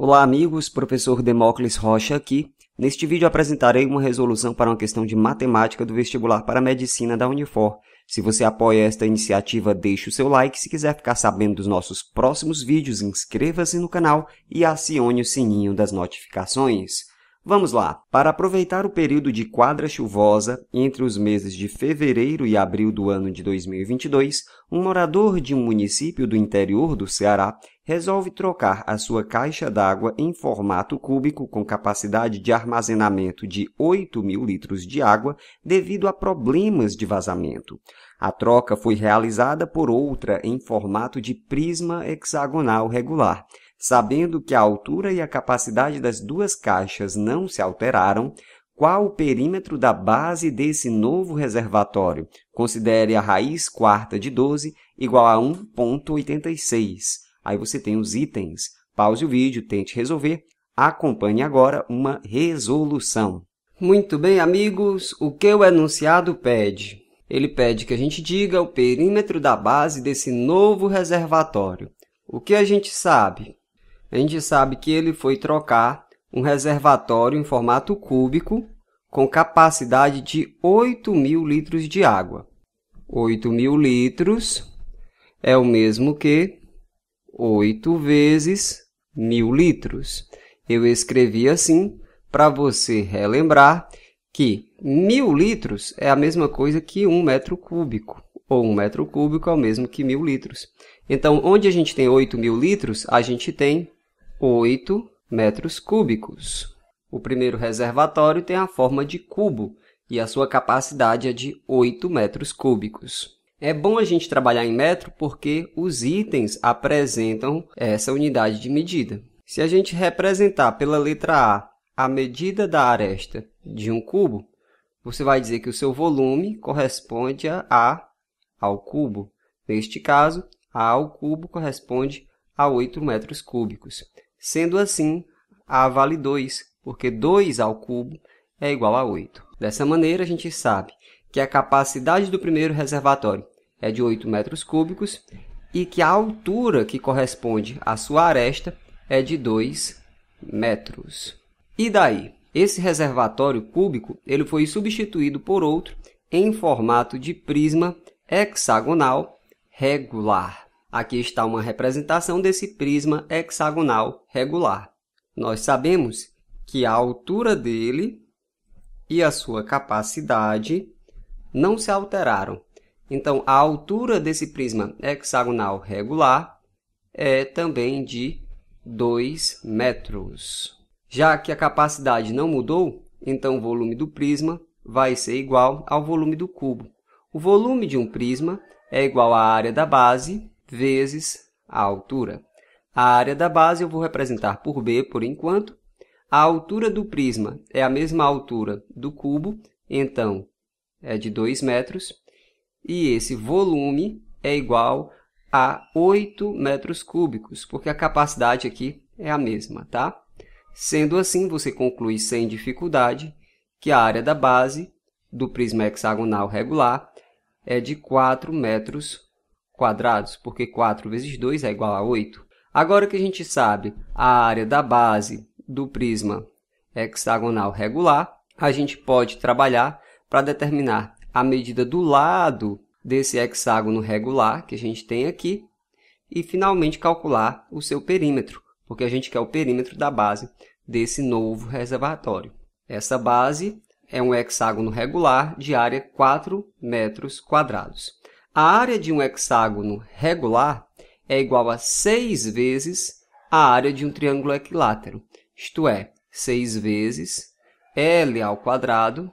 Olá amigos, professor Demócles Rocha aqui. Neste vídeo apresentarei uma resolução para uma questão de matemática do vestibular para medicina da Unifor. Se você apoia esta iniciativa, deixe o seu like. Se quiser ficar sabendo dos nossos próximos vídeos, inscreva-se no canal e acione o sininho das notificações. Vamos lá! Para aproveitar o período de quadra chuvosa entre os meses de fevereiro e abril do ano de 2022, um morador de um município do interior do Ceará resolve trocar a sua caixa d'água em formato cúbico com capacidade de armazenamento de 8 mil litros de água devido a problemas de vazamento. A troca foi realizada por outra em formato de prisma hexagonal regular. Sabendo que a altura e a capacidade das duas caixas não se alteraram, qual o perímetro da base desse novo reservatório? Considere a raiz quarta de 12 igual a 1,86. Aí você tem os itens. Pause o vídeo, tente resolver. Acompanhe agora uma resolução. Muito bem, amigos, o que o enunciado pede? Ele pede que a gente diga o perímetro da base desse novo reservatório. O que a gente sabe? a gente sabe que ele foi trocar um reservatório em formato cúbico com capacidade de 8 mil litros de água. 8 mil litros é o mesmo que 8 vezes mil litros. Eu escrevi assim para você relembrar que mil litros é a mesma coisa que um metro cúbico, ou um metro cúbico é o mesmo que mil litros. Então, onde a gente tem 8 mil litros, a gente tem 8 metros cúbicos. O primeiro reservatório tem a forma de cubo e a sua capacidade é de 8 metros cúbicos. É bom a gente trabalhar em metro porque os itens apresentam essa unidade de medida. Se a gente representar pela letra A a medida da aresta de um cubo, você vai dizer que o seu volume corresponde a A ao cubo. Neste caso, A ao cubo corresponde a 8 metros cúbicos. Sendo assim, a vale 2, porque 2 ao cubo é igual a 8. Dessa maneira, a gente sabe que a capacidade do primeiro reservatório é de 8 metros cúbicos e que a altura que corresponde à sua aresta é de 2 metros. E daí? Esse reservatório cúbico ele foi substituído por outro em formato de prisma hexagonal regular. Aqui está uma representação desse prisma hexagonal regular. Nós sabemos que a altura dele e a sua capacidade não se alteraram. Então, a altura desse prisma hexagonal regular é também de 2 metros. Já que a capacidade não mudou, então o volume do prisma vai ser igual ao volume do cubo. O volume de um prisma é igual à área da base vezes a altura. A área da base eu vou representar por B por enquanto. A altura do prisma é a mesma altura do cubo, então é de 2 metros. E esse volume é igual a 8 metros cúbicos, porque a capacidade aqui é a mesma, tá? Sendo assim, você conclui sem dificuldade que a área da base do prisma hexagonal regular é de 4 metros quadrados, porque 4 vezes 2 é igual a 8. Agora que a gente sabe a área da base do prisma hexagonal regular, a gente pode trabalhar para determinar a medida do lado desse hexágono regular que a gente tem aqui e, finalmente, calcular o seu perímetro, porque a gente quer o perímetro da base desse novo reservatório. Essa base é um hexágono regular de área 4 metros quadrados a área de um hexágono regular é igual a 6 vezes a área de um triângulo equilátero, isto é, 6 vezes L ao quadrado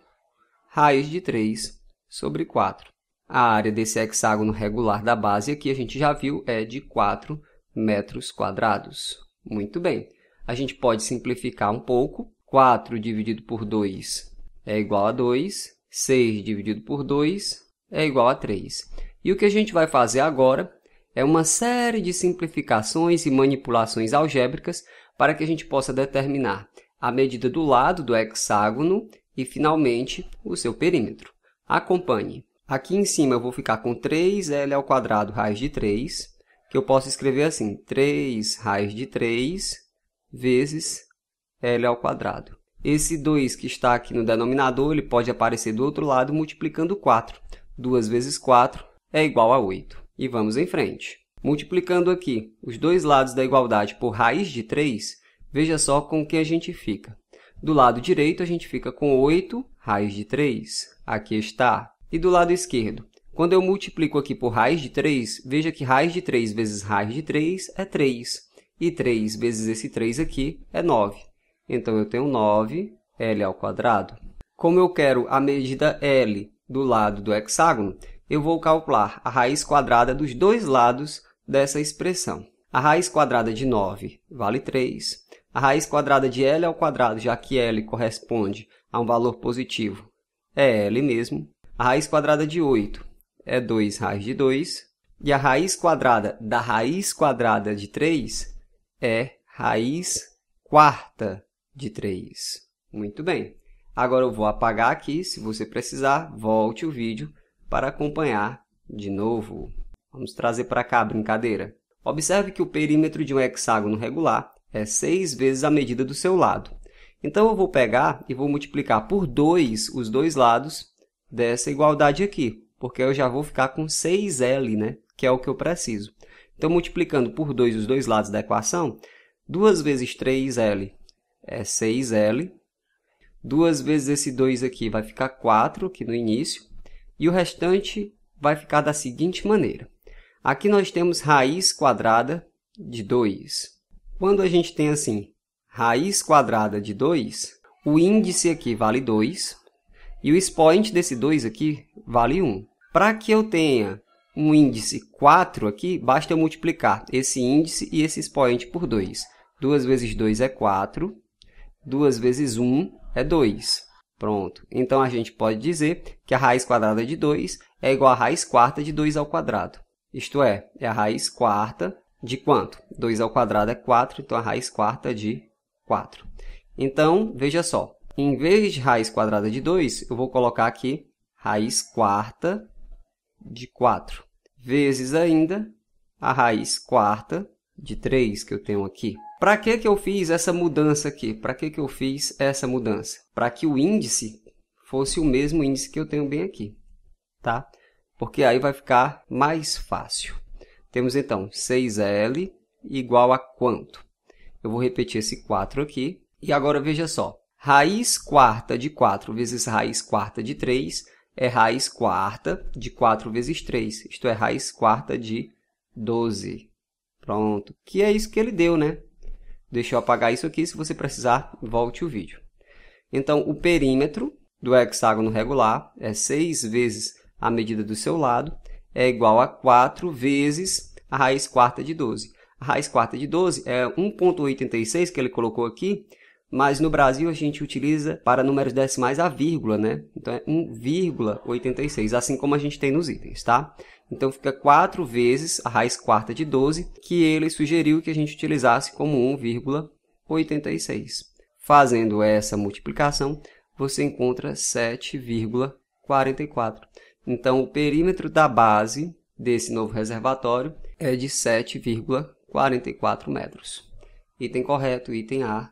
raiz de 3 sobre 4. A área desse hexágono regular da base aqui, a gente já viu, é de 4 metros quadrados. Muito bem. A gente pode simplificar um pouco. 4 dividido por 2 é igual a 2. 6 dividido por 2 é igual a 3. E o que a gente vai fazer agora é uma série de simplificações e manipulações algébricas para que a gente possa determinar a medida do lado do hexágono e, finalmente, o seu perímetro. Acompanhe. Aqui em cima eu vou ficar com 3L ao quadrado raiz de 3, que eu posso escrever assim, 3 raiz de 3 vezes L ao quadrado. Esse 2 que está aqui no denominador, ele pode aparecer do outro lado multiplicando 4. 2 vezes 4 é igual a 8. E vamos em frente. Multiplicando aqui os dois lados da igualdade por raiz de 3, veja só com o que a gente fica. Do lado direito, a gente fica com 8 raiz de 3. Aqui está. E do lado esquerdo, quando eu multiplico aqui por raiz de 3, veja que raiz de 3 vezes raiz de 3 é 3. E 3 vezes esse 3 aqui é 9. Então, eu tenho 9L Como eu quero a medida L do lado do hexágono, eu vou calcular a raiz quadrada dos dois lados dessa expressão. A raiz quadrada de 9 vale 3. A raiz quadrada de L ao quadrado, já que L corresponde a um valor positivo, é L mesmo. A raiz quadrada de 8 é 2 raiz de 2. E a raiz quadrada da raiz quadrada de 3 é raiz quarta de 3. Muito bem. Agora eu vou apagar aqui. Se você precisar, volte o vídeo para acompanhar de novo. Vamos trazer para cá a brincadeira. Observe que o perímetro de um hexágono regular é 6 vezes a medida do seu lado. Então, eu vou pegar e vou multiplicar por 2 os dois lados dessa igualdade aqui, porque eu já vou ficar com 6L, né? que é o que eu preciso. Então, multiplicando por 2 os dois lados da equação, 2 vezes 3L é 6L. 2 vezes esse 2 aqui vai ficar 4, aqui no início e o restante vai ficar da seguinte maneira. Aqui nós temos raiz quadrada de 2. Quando a gente tem assim, raiz quadrada de 2, o índice aqui vale 2 e o expoente desse 2 aqui vale 1. Para que eu tenha um índice 4 aqui, basta eu multiplicar esse índice e esse expoente por 2. 2 vezes 2 é 4, 2 vezes 1 é 2. Pronto. Então a gente pode dizer que a raiz quadrada de 2 é igual à raiz quarta de 2 ao quadrado. Isto é, é a raiz quarta de quanto? 2 ao quadrado é 4, então a raiz quarta de 4. Então, veja só, em vez de raiz quadrada de 2, eu vou colocar aqui raiz quarta de 4, vezes ainda a raiz quarta de 3 que eu tenho aqui. Para que, que eu fiz essa mudança aqui? Para que, que eu fiz essa mudança? Para que o índice fosse o mesmo índice que eu tenho bem aqui, tá? Porque aí vai ficar mais fácil. Temos então 6L igual a quanto? Eu vou repetir esse 4 aqui. E agora veja só. Raiz quarta de 4 vezes raiz quarta de 3 é raiz quarta de 4 vezes 3, isto é, raiz quarta de 12. Pronto, que é isso que ele deu, né? Deixa eu apagar isso aqui, se você precisar, volte o vídeo. Então, o perímetro do hexágono regular é 6 vezes a medida do seu lado, é igual a 4 vezes a raiz quarta de 12. A raiz quarta de 12 é 1.86 que ele colocou aqui, mas no Brasil a gente utiliza para números decimais a vírgula, né? Então é 1,86, assim como a gente tem nos itens, tá? Então fica 4 vezes a raiz quarta de 12, que ele sugeriu que a gente utilizasse como 1,86. Fazendo essa multiplicação, você encontra 7,44. Então o perímetro da base desse novo reservatório é de 7,44 metros. Item correto, item A,